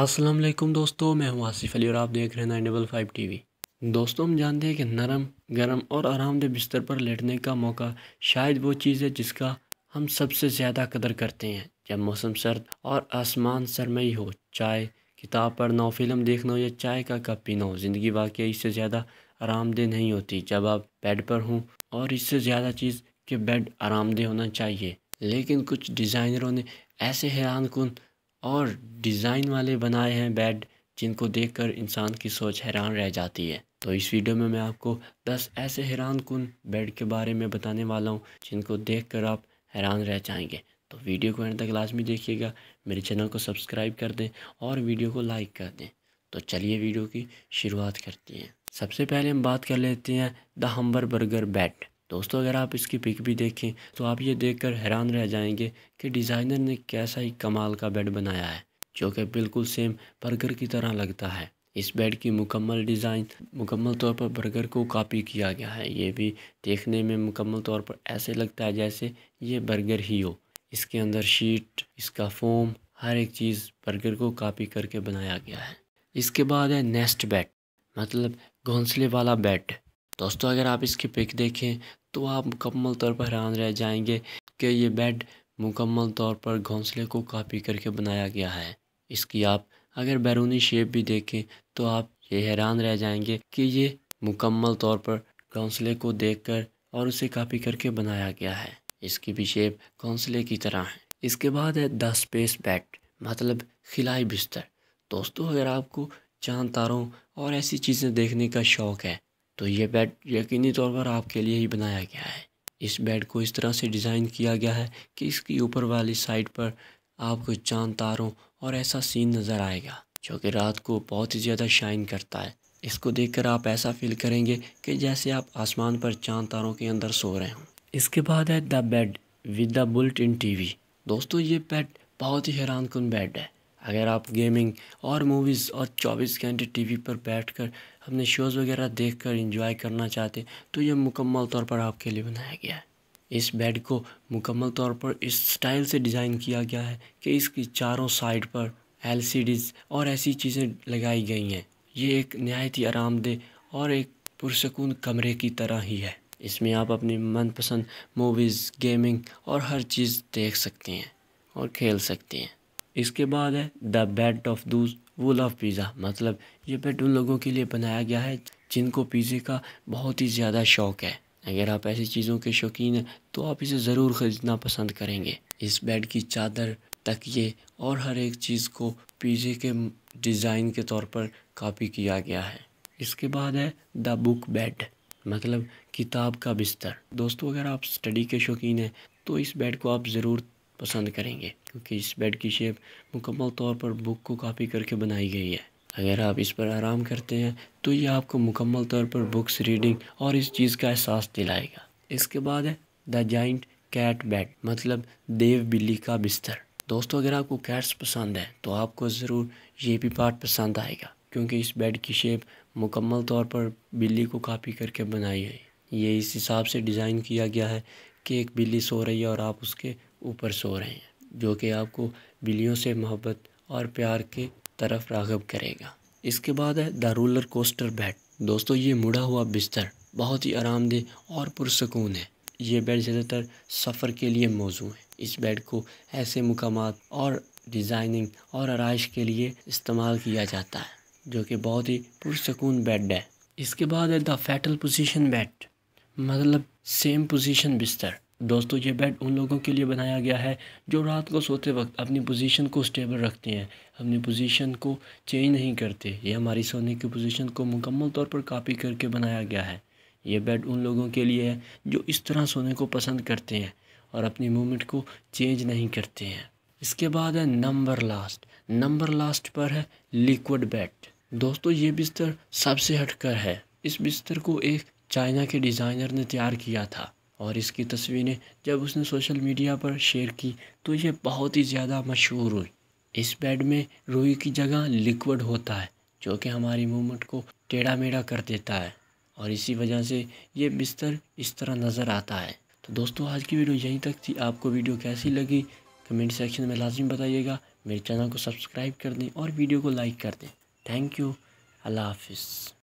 अस्सलाम वालेकुम दोस्तों मैं हूं आसिफ अली और आप देख रहे हैं नाइन डबल फाइव टी दोस्तों हम जानते हैं कि नरम गरम और आरामदेह बिस्तर पर लेटने का मौका शायद वो चीज़ है जिसका हम सबसे ज़्यादा कदर करते हैं जब मौसम सर्द और आसमान सरमई हो चाय किताब पढ़ना हो फिल्म देखना हो या चाय का कप पीना हो ज़िंदगी वाकई इससे ज़्यादा आरामदेह नहीं होती जब आप बेड पर हों और इससे ज़्यादा चीज़ कि बेड आरामदेह होना चाहिए लेकिन कुछ डिज़ाइनरों ने ऐसे हैरान कन और डिज़ाइन वाले बनाए हैं बेड जिनको देखकर इंसान की सोच हैरान रह जाती है तो इस वीडियो में मैं आपको 10 ऐसे हैरान कन बेड के बारे में बताने वाला हूँ जिनको देखकर आप हैरान रह जाएंगे तो वीडियो को एंड तक लाजमी देखिएगा मेरे चैनल को सब्सक्राइब कर दें और वीडियो को लाइक कर दें तो चलिए वीडियो की शुरुआत करते हैं सबसे पहले हम बात कर लेते हैं द हम्बर बर्गर बेड दोस्तों अगर आप इसकी पिक भी देखें तो आप ये कर हैरान रह जाएंगे कि डिज़ाइनर ने कैसा ही कमाल का बेड बनाया है जो कि बिल्कुल सेम बर्गर की तरह लगता है इस बेड की मुकम्मल डिज़ाइन मुकम्मल तौर पर बर्गर को कॉपी किया गया है ये भी देखने में मुकम्मल तौर पर ऐसे लगता है जैसे ये बर्गर ही हो इसके अंदर शीट इसका फोम हर एक चीज़ बर्गर को कॉपी करके बनाया गया है इसके बाद है नेस्ट बेड मतलब घोंसले वाला बेड दोस्तों अगर आप इसकी पिक देखें तो आप मुकम्मल तौर पर हैरान रह जाएंगे कि ये बेड मुकम्मल तौर पर घोंसले को कापी करके बनाया गया है इसकी आप अगर बैरूनी शेप भी देखें तो आप ये हैरान रह जाएंगे कि ये मुकम्मल तौर पर घोंसले को देखकर और उसे कापी करके बनाया गया है इसकी भी शेप घोंसले की तरह है इसके बाद है द स्पेस बेड मतलब खिलाई बिस्तर दोस्तों अगर आपको चांद तारों और ऐसी चीज़ें देखने का शौक़ है तो ये बेड यकीनी तौर पर आपके लिए ही बनाया गया है इस बेड को इस तरह से डिज़ाइन किया गया है कि इसकी ऊपर वाली साइड पर आपको चांद तारों और ऐसा सीन नज़र आएगा जो कि रात को बहुत ही ज़्यादा शाइन करता है इसको देखकर आप ऐसा फील करेंगे कि जैसे आप आसमान पर चांद तारों के अंदर सो रहे हों इसके बाद है the bed with the bullet in V दोस्तों ये बेड बहुत ही हैरान कन बेड है अगर आप गेमिंग और मूवीज़ और 24 घंटे टीवी पर बैठकर अपने शोज़ वगैरह देखकर एंजॉय करना चाहते तो यह मुकम्मल तौर पर आपके लिए बनाया गया है इस बेड को मुकम्मल तौर पर इस स्टाइल से डिज़ाइन किया गया है कि इसकी चारों साइड पर एल और ऐसी चीज़ें लगाई गई हैं ये एक नहायत ही आरामदेह और एक पुरसकून कमरे की तरह ही है इसमें आप अपनी मनपसंद मूवीज़ गेमिंग और हर चीज़ देख सकते हैं और खेल सकते हैं इसके बाद है द बेड ऑफ दूज वो लव पिज़्ज़ा मतलब ये बेड उन लोगों के लिए बनाया गया है जिनको पिज़्ज़े का बहुत ही ज़्यादा शौक़ है अगर आप ऐसी चीज़ों के शौकीन हैं तो आप इसे ज़रूर ख़रीदना पसंद करेंगे इस बेड की चादर तकिए और हर एक चीज़ को पिज़्ज़े के डिज़ाइन के तौर पर कापी किया गया है इसके बाद है द बुक बेड मतलब किताब का बिस्तर दोस्तों अगर आप स्टडी के शौकीन हैं तो इस बेड को आप ज़रूर पसंद करेंगे क्योंकि इस बेड की शेप मुकम्मल तौर पर बुक को कापी करके बनाई गई है अगर आप इस पर आराम करते हैं तो ये आपको मुकम्मल तौर पर बुक्स रीडिंग और इस चीज़ का एहसास दिलाएगा इसके बाद है द जाइंट कैट बेड मतलब देव बिल्ली का बिस्तर दोस्तों अगर आपको कैट्स पसंद है तो आपको ज़रूर ये भी पार्ट पसंद आएगा क्योंकि इस बेड की शेप मुकम्मल तौर पर बिल्ली को कापी करके बनाई गई ये इस हिसाब से डिज़ाइन किया गया है कि एक बिल्ली सो रही है और आप उसके ऊपर सो रहे हैं जो कि आपको बिलियों से मोहब्बत और प्यार के तरफ रागब करेगा इसके बाद है द रोलर कोस्टर बेड दोस्तों ये मुड़ा हुआ बिस्तर बहुत ही आरामदेह और पुरसकून है ये बेड ज़्यादातर सफ़र के लिए मौजू है इस बेड को ऐसे मकाम और डिज़ाइनिंग और आरइश के लिए इस्तेमाल किया जाता है जो कि बहुत ही पुरसकून बेड है इसके बाद है द फैटल पोजीशन बेड मतलब सेम पोजीशन बिस्तर दोस्तों ये बेड उन लोगों के लिए बनाया गया है जो रात को सोते वक्त अपनी पोजीशन को स्टेबल रखते हैं अपनी पोजीशन को चेंज नहीं करते ये हमारी सोने की पोजीशन को मुकम्मल तौर पर कापी करके बनाया गया है ये बेड उन लोगों के लिए है जो इस तरह सोने को पसंद करते हैं और अपनी मूवमेंट को चेंज नहीं करते हैं इसके बाद है नंबर लास्ट नंबर लास्ट पर है लिक्विड बेड दोस्तों ये बिस्तर सबसे हटकर है इस बिस्तर को एक चाइना के डिज़ाइनर ने तैयार किया था और इसकी तस्वीरें जब उसने सोशल मीडिया पर शेयर की तो ये बहुत ही ज़्यादा मशहूर हुई इस बेड में रुई की जगह लिक्विड होता है जो कि हमारी मूवमेंट को टेढ़ा मेढ़ा कर देता है और इसी वजह से ये बिस्तर इस तरह नज़र आता है तो दोस्तों आज की वीडियो यहीं तक थी आपको वीडियो कैसी लगी कमेंट सेक्शन में लाजमी बताइएगा मेरे चैनल को सब्सक्राइब कर दें और वीडियो को लाइक कर दें थैंक यू अल्लाह हाफिज़